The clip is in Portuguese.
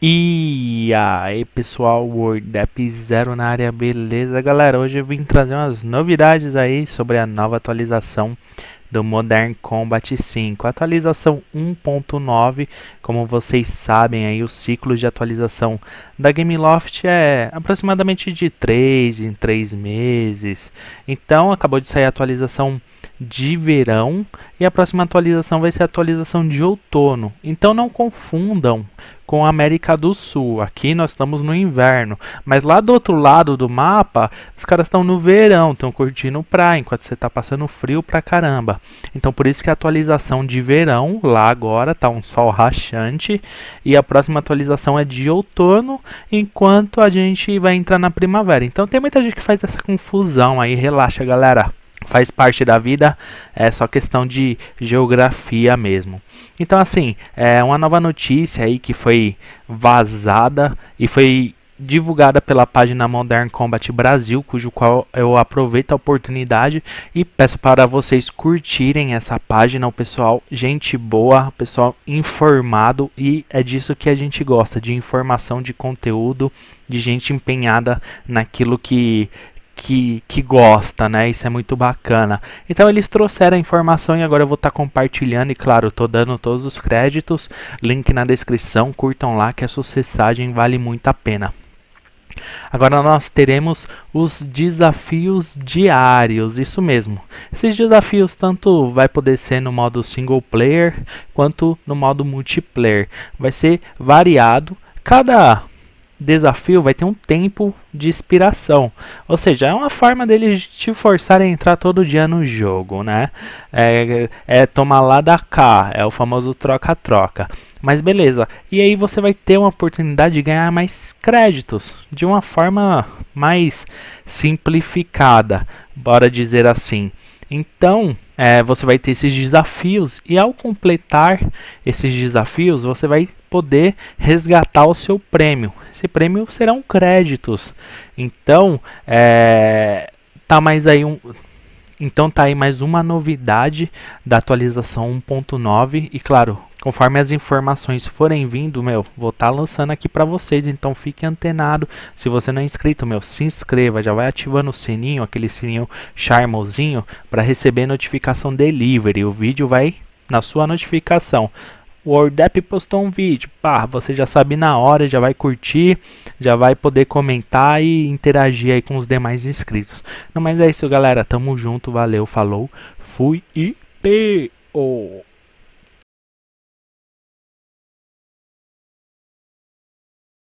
E aí pessoal, World 0 Zero na área, beleza galera? Hoje eu vim trazer umas novidades aí sobre a nova atualização do Modern Combat 5. Atualização 1.9, como vocês sabem, aí o ciclo de atualização da Gameloft é aproximadamente de 3 em 3 meses. Então, acabou de sair a atualização de verão e a próxima atualização vai ser a atualização de outono. Então não confundam com a América do Sul. Aqui nós estamos no inverno, mas lá do outro lado do mapa, os caras estão no verão, estão curtindo praia enquanto você está passando frio pra caramba. Então por isso que a atualização de verão lá agora tá um sol rachante e a próxima atualização é de outono, enquanto a gente vai entrar na primavera. Então tem muita gente que faz essa confusão aí, relaxa, galera faz parte da vida, é só questão de geografia mesmo. Então, assim, é uma nova notícia aí que foi vazada e foi divulgada pela página Modern Combat Brasil, cujo qual eu aproveito a oportunidade e peço para vocês curtirem essa página, o pessoal gente boa, pessoal informado e é disso que a gente gosta, de informação, de conteúdo, de gente empenhada naquilo que que, que, gosta, né? Isso é muito bacana. Então eles trouxeram a informação e agora eu vou estar tá compartilhando. E claro, estou dando todos os créditos. Link na descrição, curtam lá que essa sucessagem vale muito a pena. Agora nós teremos os desafios diários, isso mesmo. Esses desafios tanto vai poder ser no modo single player quanto no modo multiplayer. Vai ser variado. Cada desafio vai ter um tempo de expiração. Ou seja, é uma forma deles te forçar a entrar todo dia no jogo, né? É, é tomar lá da cá, é o famoso troca-troca. Mas beleza, e aí você vai ter uma oportunidade de ganhar mais créditos de uma forma mais simplificada, bora dizer assim. Então, é, você vai ter esses desafios e ao completar esses desafios você vai poder resgatar o seu prêmio. Esse prêmio serão créditos. Então é, tá mais aí um então tá aí mais uma novidade da atualização 1.9 e claro Conforme as informações forem vindo, meu, vou estar tá lançando aqui para vocês, então fique antenado. Se você não é inscrito, meu, se inscreva, já vai ativando o sininho, aquele sininho charmosinho para receber notificação delivery. O vídeo vai na sua notificação. O WordApp postou um vídeo, pá, você já sabe na hora, já vai curtir, já vai poder comentar e interagir aí com os demais inscritos. Não, mas é isso, galera, tamo junto, valeu, falou, fui e peo.